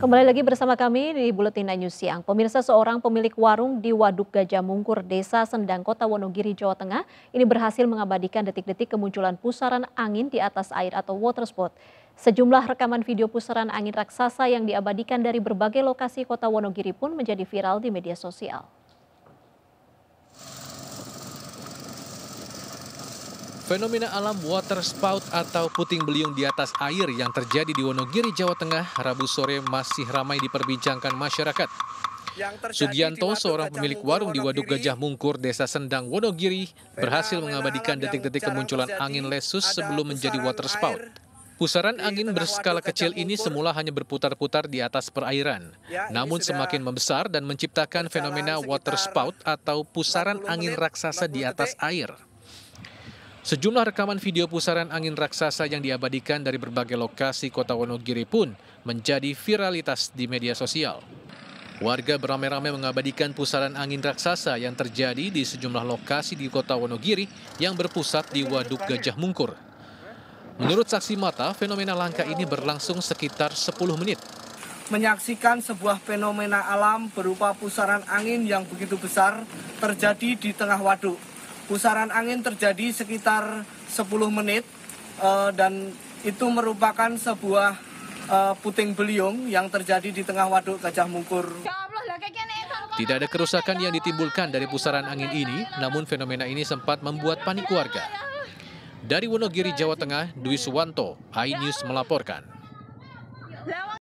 Kembali lagi bersama kami di Buletin News Siang. Pemirsa seorang pemilik warung di Waduk Gajah Mungkur, Desa Sendang, Kota Wonogiri, Jawa Tengah, ini berhasil mengabadikan detik-detik kemunculan pusaran angin di atas air atau water spot. Sejumlah rekaman video pusaran angin raksasa yang diabadikan dari berbagai lokasi Kota Wonogiri pun menjadi viral di media sosial. Fenomena alam water spout atau puting beliung di atas air yang terjadi di Wonogiri, Jawa Tengah, Rabu sore masih ramai diperbincangkan masyarakat. Sugianto, seorang pemilik warung di Waduk Gajah Mungkur, Desa Sendang, Wonogiri, berhasil mengabadikan detik-detik kemunculan angin lesus sebelum menjadi water spout. Pusaran angin berskala kecil ini semula hanya berputar-putar di atas perairan, ya, namun semakin membesar dan menciptakan fenomena water spout atau pusaran angin raksasa di atas air. Sejumlah rekaman video pusaran angin raksasa yang diabadikan dari berbagai lokasi kota Wonogiri pun menjadi viralitas di media sosial. Warga beramai-ramai mengabadikan pusaran angin raksasa yang terjadi di sejumlah lokasi di kota Wonogiri yang berpusat di Waduk Gajah Mungkur. Menurut saksi mata, fenomena langka ini berlangsung sekitar 10 menit. Menyaksikan sebuah fenomena alam berupa pusaran angin yang begitu besar terjadi di tengah waduk Pusaran angin terjadi sekitar 10 menit uh, dan itu merupakan sebuah uh, puting beliung yang terjadi di tengah waduk Gajah Mungkur. Tidak ada kerusakan yang ditimbulkan dari pusaran angin ini, namun fenomena ini sempat membuat panik warga. Dari Wonogiri, Jawa Tengah, Dwi Suwanto, News melaporkan.